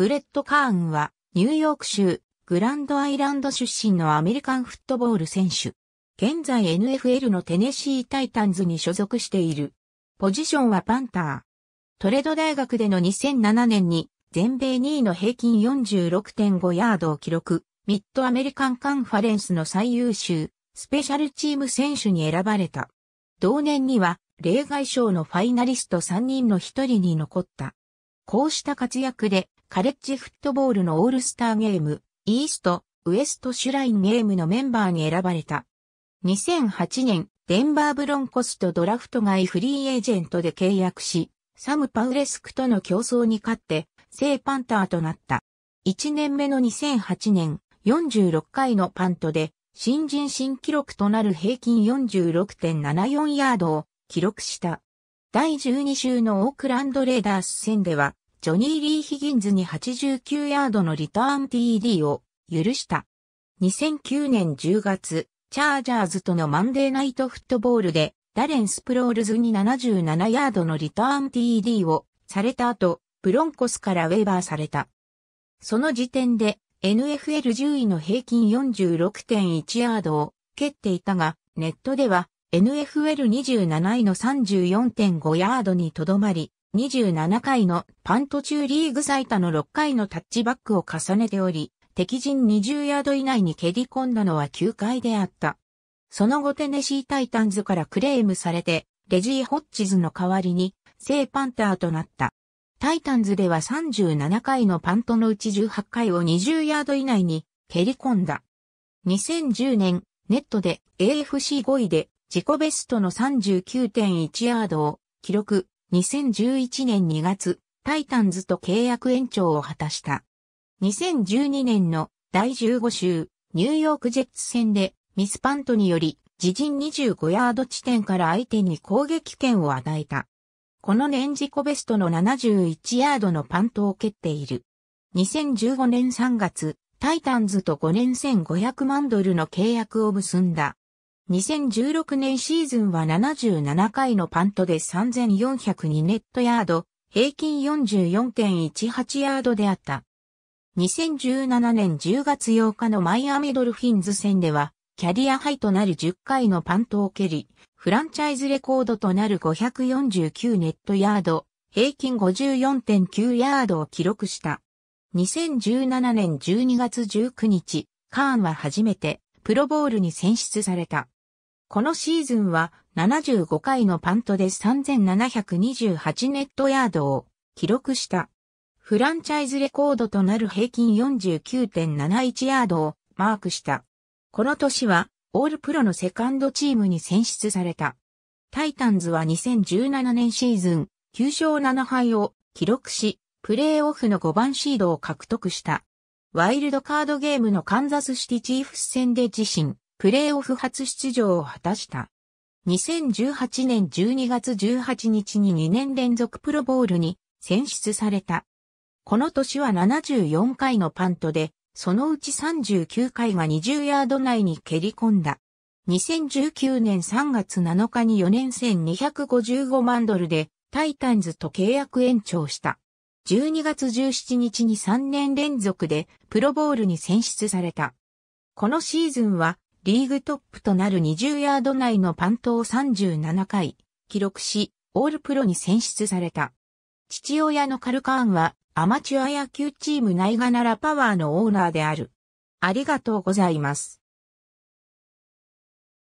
ブレット・カーンは、ニューヨーク州、グランドアイランド出身のアメリカンフットボール選手。現在 NFL のテネシー・タイタンズに所属している。ポジションはパンター。トレド大学での2007年に、全米2位の平均46.5ヤードを記録、ミッドアメリカンカンファレンスの最優秀、スペシャルチーム選手に選ばれた。同年には、例外賞のファイナリスト3人の1人に残った。こうした活躍で、カレッジフットボールのオールスターゲーム、イースト、ウエストシュラインゲームのメンバーに選ばれた。2008年、デンバーブロンコスとドラフト外フリーエージェントで契約し、サム・パウレスクとの競争に勝って、正パンターとなった。1年目の2008年、46回のパントで、新人新記録となる平均46.74ヤードを記録した。第12週のオークランドレーダース戦では、ジョニー・リー・ヒギンズに89ヤードのリターン TD を許した。2009年10月、チャージャーズとのマンデーナイトフットボールで、ダレン・スプロールズに77ヤードのリターン TD をされた後、ブロンコスからウェーバーされた。その時点で NFL10 位の平均46.1ヤードを蹴っていたが、ネットでは NFL27 位の34.5ヤードにとどまり、27回のパント中リーグ最多の6回のタッチバックを重ねており、敵陣20ヤード以内に蹴り込んだのは9回であった。その後テネシータイタンズからクレームされて、レジー・ホッチズの代わりに、正パンターとなった。タイタンズでは37回のパントのうち18回を20ヤード以内に蹴り込んだ。2010年、ネットで AFC5 位で自己ベストの39.1ヤードを記録2011年2月タイタンズと契約延長を果たした。2012年の第15週ニューヨークジェッツ戦でミスパントにより自陣25ヤード地点から相手に攻撃権を与えた。この年自己ベストの71ヤードのパントを蹴っている。2015年3月、タイタンズと5年1500万ドルの契約を結んだ。2016年シーズンは77回のパントで3402ネットヤード、平均44.18ヤードであった。2017年10月8日のマイアミドルフィンズ戦では、キャリアハイとなる10回のパントを蹴り、フランチャイズレコードとなる549ネットヤード、平均54.9ヤードを記録した。2017年12月19日、カーンは初めてプロボールに選出された。このシーズンは75回のパントで3728ネットヤードを記録した。フランチャイズレコードとなる平均49.71ヤードをマークした。この年はオールプロのセカンドチームに選出された。タイタンズは2017年シーズン9勝7敗を記録し、プレーオフの5番シードを獲得した。ワイルドカードゲームのカンザスシティチーフス戦で自身プレーオフ初出場を果たした。2018年12月18日に2年連続プロボールに選出された。この年は74回のパントで、そのうち39回が20ヤード内に蹴り込んだ。2019年3月7日に4年1255万ドルでタイタンズと契約延長した。12月17日に3年連続でプロボールに選出された。このシーズンはリーグトップとなる20ヤード内のパントを37回、記録し、オールプロに選出された。父親のカルカーンは、アマチュア野球チームナイガナラパワーのオーナーである。ありがとうございます。